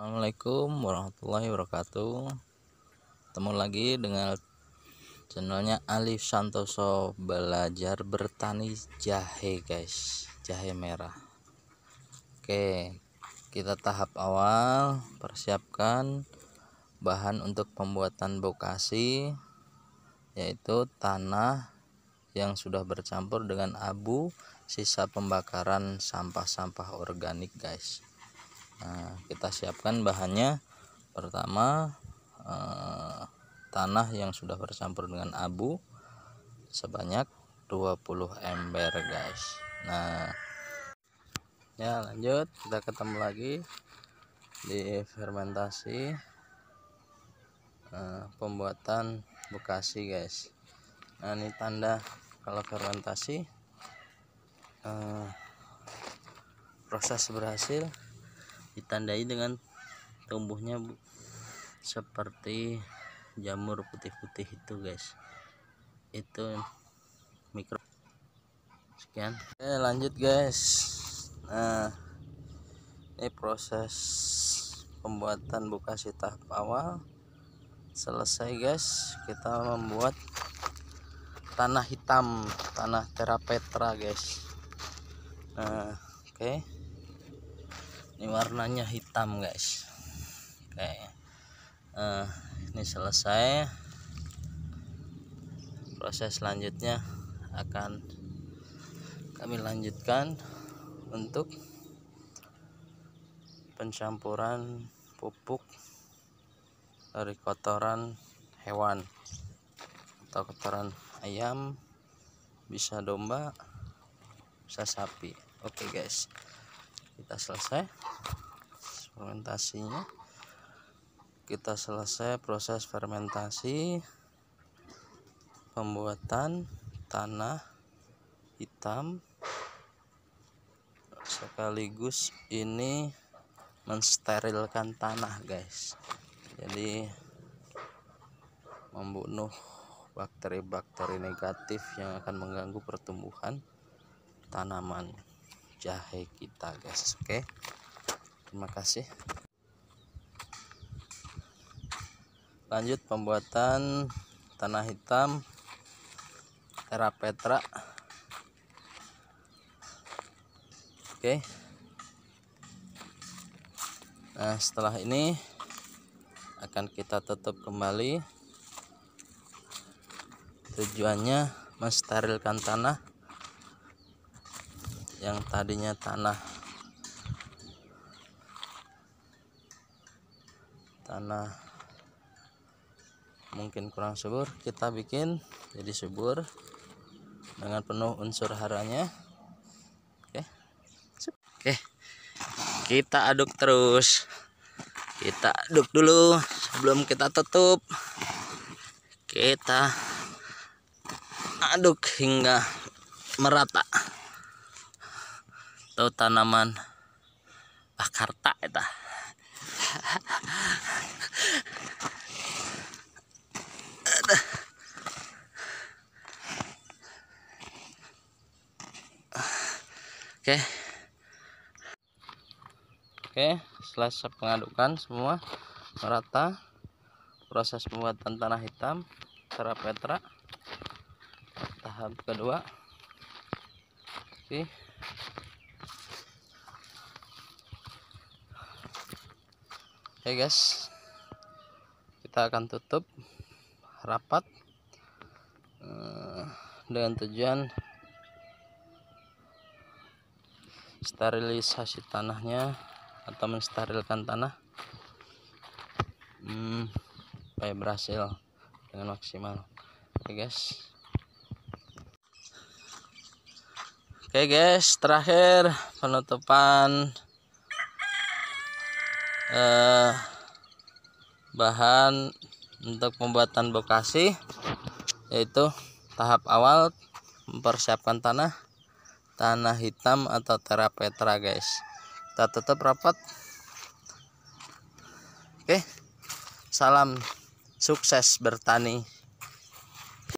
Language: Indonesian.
Assalamualaikum warahmatullahi wabarakatuh Ketemu lagi dengan channelnya Alif Santoso Belajar bertani jahe guys Jahe merah Oke kita tahap awal Persiapkan bahan untuk pembuatan bokasi Yaitu tanah yang sudah bercampur dengan abu sisa pembakaran sampah-sampah organik guys nah, kita siapkan bahannya pertama eh, tanah yang sudah bercampur dengan abu sebanyak 20 ember guys nah ya lanjut kita ketemu lagi di fermentasi eh, pembuatan Bekasi guys nah ini tanda kalau fermentasi eh, proses berhasil ditandai dengan tumbuhnya seperti jamur putih-putih itu guys itu mikro sekian Oke, lanjut guys nah ini proses pembuatan bukasi tahap awal selesai guys kita membuat tanah hitam tanah terapetra guys nah oke okay ini warnanya hitam guys oke uh, ini selesai proses selanjutnya akan kami lanjutkan untuk pencampuran pupuk dari kotoran hewan atau kotoran ayam bisa domba bisa sapi oke okay guys kita selesai fermentasinya kita selesai proses fermentasi pembuatan tanah hitam sekaligus ini mensterilkan tanah guys jadi membunuh bakteri-bakteri negatif yang akan mengganggu pertumbuhan tanaman jahe kita guys oke okay? terima kasih lanjut pembuatan tanah hitam terapetra oke okay. nah setelah ini akan kita tutup kembali tujuannya mensterilkan tanah yang tadinya tanah tanah mungkin kurang subur kita bikin jadi subur dengan penuh unsur haranya oke oke kita aduk terus kita aduk dulu sebelum kita tutup kita aduk hingga merata atau tanaman Bakarta itu Oke. Oke, selesai pengadukan semua merata proses pembuatan tanah hitam secara petra tahap kedua. Oke. Oke guys, kita akan tutup rapat eh, dengan tujuan sterilisasi tanahnya atau mensterilkan tanah hmm, supaya berhasil dengan maksimal. Oke guys. Oke okay guys, terakhir penutupan eh, bahan untuk pembuatan Bekasi yaitu tahap awal mempersiapkan tanah tanah hitam atau terapetra guys kita tetap rapat oke salam sukses bertani